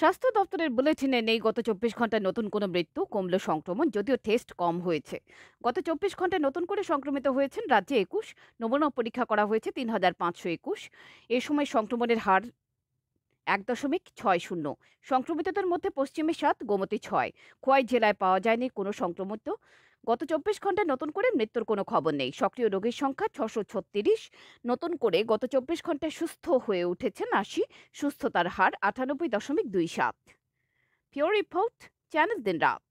স্বাস্থ্য দপ্তরের বুলেটিনে নেই গত চব্বিশ ঘন্টায় নতুন কোনো মৃত্যু কমল সংক্রমণ যদিও টেস্ট কম হয়েছে গত চব্বিশ ঘন্টায় নতুন করে সংক্রমিত হয়েছেন রাজ্যে একুশ নমুনা পরীক্ষা করা হয়েছে তিন হাজার পাঁচশো একুশ এ সময় সংক্রমণের হার এক দশমিক ছয় শূন্য সংক্রমিতদের মধ্যে পশ্চিমে সাত গোমতি ছয় খোয়াই জেলায় পাওয়া যায়নি কোনো সংক্রমিত গত চব্বিশ ঘন্টায় নতুন করে মৃত্যুর কোনো খবর নেই সক্রিয় রোগীর সংখ্যা ছশো ছত্রিশ নতুন করে গত চব্বিশ ঘন্টায় সুস্থ হয়ে উঠেছেন আশি সুস্থতার হার আটানব্বই দশমিক দুই সাত পিওর রিপোর্ট চ্যানেল দিন রাত